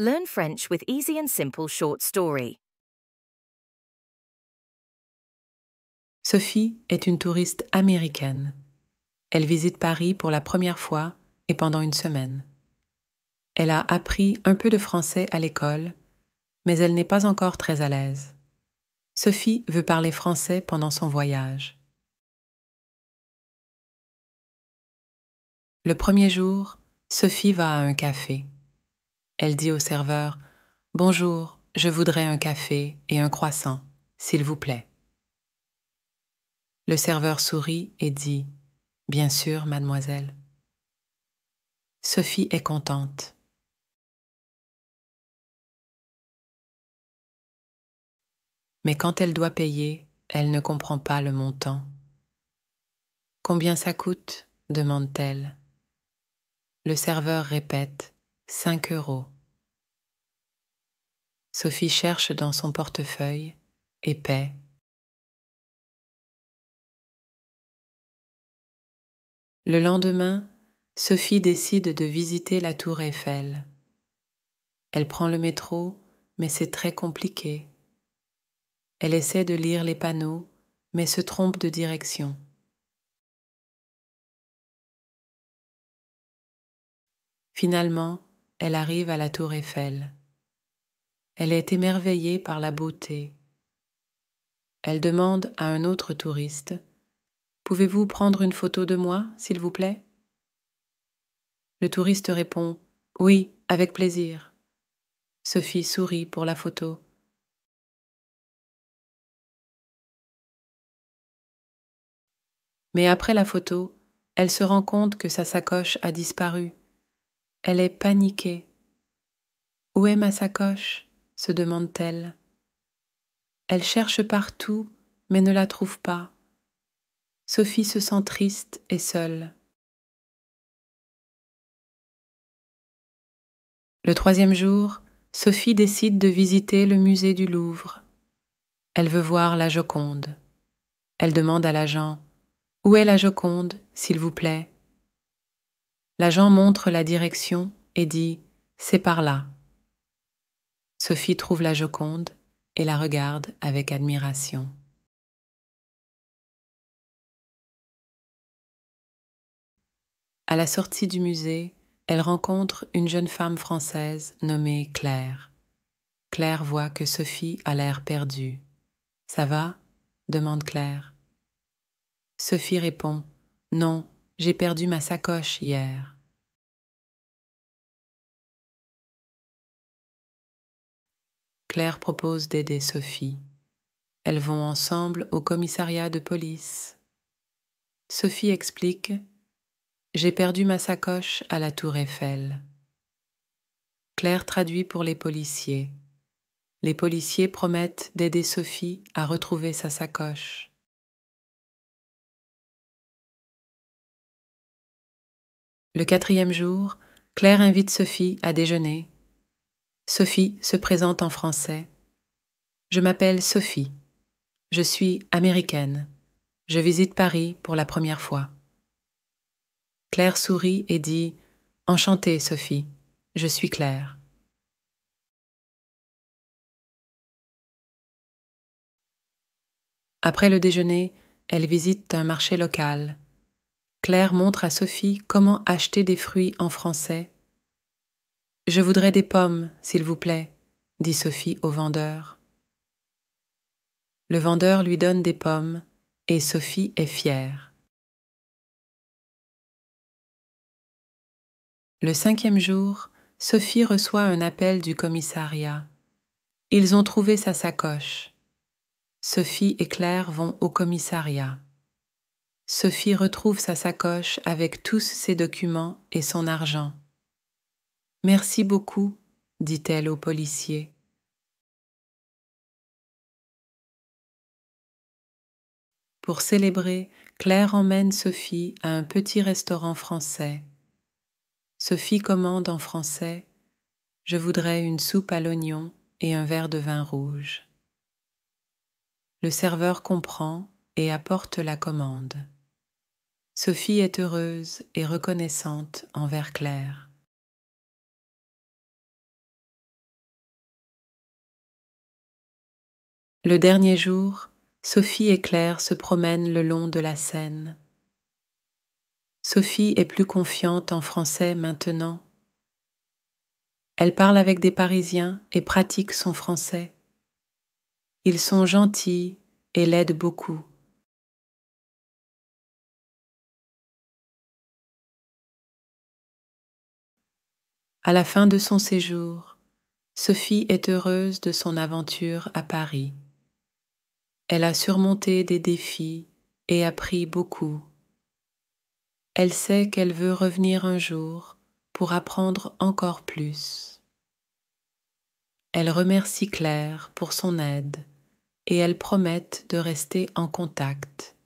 Learn French with easy and simple short story. Sophie est une touriste américaine. Elle visite Paris pour la première fois et pendant une semaine. Elle a appris un peu de français à l'école, mais elle n'est pas encore très à l'aise. Sophie veut parler français pendant son voyage. Le premier jour, Sophie va à un café. Elle dit au serveur Bonjour, je voudrais un café et un croissant, s'il vous plaît. Le serveur sourit et dit Bien sûr, mademoiselle. Sophie est contente. Mais quand elle doit payer, elle ne comprend pas le montant. Combien ça coûte demande-t-elle. Le serveur répète 5 euros. Sophie cherche dans son portefeuille, et paie. Le lendemain, Sophie décide de visiter la tour Eiffel. Elle prend le métro, mais c'est très compliqué. Elle essaie de lire les panneaux, mais se trompe de direction. Finalement, elle arrive à la tour Eiffel. Elle est émerveillée par la beauté. Elle demande à un autre touriste Pouvez-vous prendre une photo de moi, s'il vous plaît Le touriste répond Oui, avec plaisir. Sophie sourit pour la photo. Mais après la photo, elle se rend compte que sa sacoche a disparu. Elle est paniquée. Où est ma sacoche se demande-t-elle. Elle cherche partout, mais ne la trouve pas. Sophie se sent triste et seule. Le troisième jour, Sophie décide de visiter le musée du Louvre. Elle veut voir la Joconde. Elle demande à l'agent ⁇ Où est la Joconde, s'il vous plaît ?⁇ L'agent montre la direction et dit C'est par là. Sophie trouve la Joconde et la regarde avec admiration. À la sortie du musée, elle rencontre une jeune femme française nommée Claire. Claire voit que Sophie a l'air perdue. Ça va demande Claire. Sophie répond Non, j'ai perdu ma sacoche hier. Claire propose d'aider Sophie. Elles vont ensemble au commissariat de police. Sophie explique J'ai perdu ma sacoche à la tour Eiffel. Claire traduit pour les policiers. Les policiers promettent d'aider Sophie à retrouver sa sacoche. Le quatrième jour, Claire invite Sophie à déjeuner. Sophie se présente en français. Je m'appelle Sophie. Je suis américaine. Je visite Paris pour la première fois. Claire sourit et dit Enchantée, Sophie. Je suis Claire. Après le déjeuner, elle visite un marché local. Claire montre à Sophie comment acheter des fruits en français. Je voudrais des pommes, s'il vous plaît, dit Sophie au vendeur. Le vendeur lui donne des pommes et Sophie est fière. Le cinquième jour, Sophie reçoit un appel du commissariat. Ils ont trouvé sa sacoche. Sophie et Claire vont au commissariat. Sophie retrouve sa sacoche avec tous ses documents et son argent. Merci beaucoup, dit-elle au policier. Pour célébrer, Claire emmène Sophie à un petit restaurant français. Sophie commande en français Je voudrais une soupe à l'oignon et un verre de vin rouge. Le serveur comprend et apporte la commande. Sophie est heureuse et reconnaissante envers Claire. Le dernier jour, Sophie et Claire se promènent le long de la Seine. Sophie est plus confiante en français maintenant. Elle parle avec des Parisiens et pratique son français. Ils sont gentils et l'aident beaucoup. À la fin de son séjour, Sophie est heureuse de son aventure à Paris. Elle a surmonté des défis et appris beaucoup. Elle sait qu'elle veut revenir un jour pour apprendre encore plus. Elle remercie Claire pour son aide et elle promet de rester en contact.